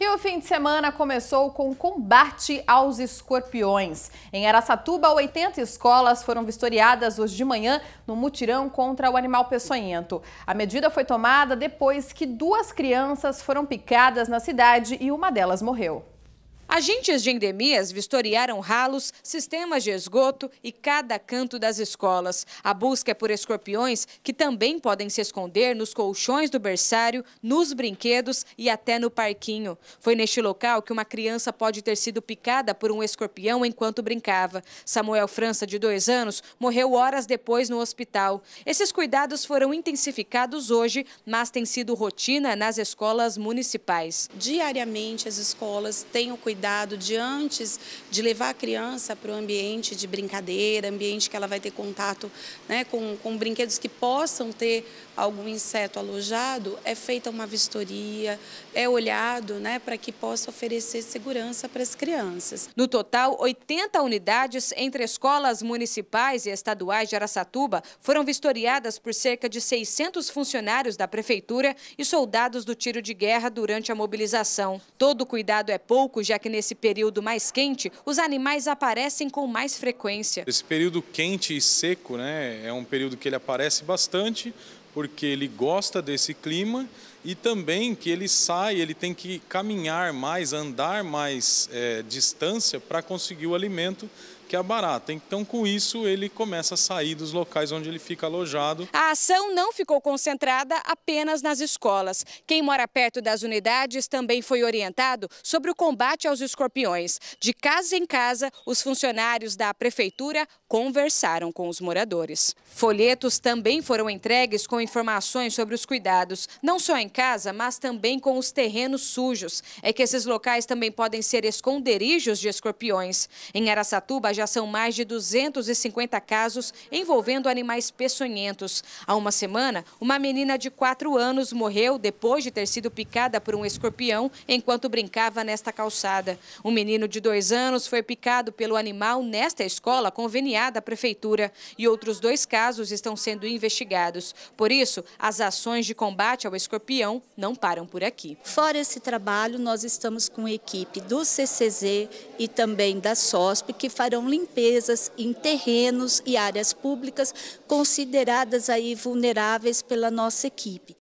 E o fim de semana começou com combate aos escorpiões. Em Araçatuba, 80 escolas foram vistoriadas hoje de manhã no mutirão contra o animal peçonhento. A medida foi tomada depois que duas crianças foram picadas na cidade e uma delas morreu. Agentes de endemias vistoriaram ralos, sistemas de esgoto e cada canto das escolas. A busca é por escorpiões que também podem se esconder nos colchões do berçário, nos brinquedos e até no parquinho. Foi neste local que uma criança pode ter sido picada por um escorpião enquanto brincava. Samuel França, de dois anos, morreu horas depois no hospital. Esses cuidados foram intensificados hoje, mas tem sido rotina nas escolas municipais. Diariamente as escolas têm o cuidado cuidado de antes de levar a criança para o ambiente de brincadeira, ambiente que ela vai ter contato né, com, com brinquedos que possam ter algum inseto alojado, é feita uma vistoria, é olhado né, para que possa oferecer segurança para as crianças. No total, 80 unidades entre escolas municipais e estaduais de Aracatuba foram vistoriadas por cerca de 600 funcionários da prefeitura e soldados do tiro de guerra durante a mobilização. Todo cuidado é pouco, já que que nesse período mais quente, os animais aparecem com mais frequência. Esse período quente e seco né, é um período que ele aparece bastante, porque ele gosta desse clima e também que ele sai, ele tem que caminhar mais, andar mais é, distância para conseguir o alimento que é barata. Então, com isso, ele começa a sair dos locais onde ele fica alojado. A ação não ficou concentrada apenas nas escolas. Quem mora perto das unidades também foi orientado sobre o combate aos escorpiões. De casa em casa, os funcionários da prefeitura conversaram com os moradores. Folhetos também foram entregues com informações sobre os cuidados, não só em casa, mas também com os terrenos sujos. É que esses locais também podem ser esconderijos de escorpiões. Em Araçatuba, já são mais de 250 casos envolvendo animais peçonhentos. Há uma semana, uma menina de 4 anos morreu depois de ter sido picada por um escorpião enquanto brincava nesta calçada. Um menino de 2 anos foi picado pelo animal nesta escola conveniada à prefeitura e outros dois casos estão sendo investigados. Por isso, as ações de combate ao escorpião não param por aqui. Fora esse trabalho, nós estamos com a equipe do CCZ e também da SOSP que farão limpezas em terrenos e áreas públicas consideradas aí vulneráveis pela nossa equipe.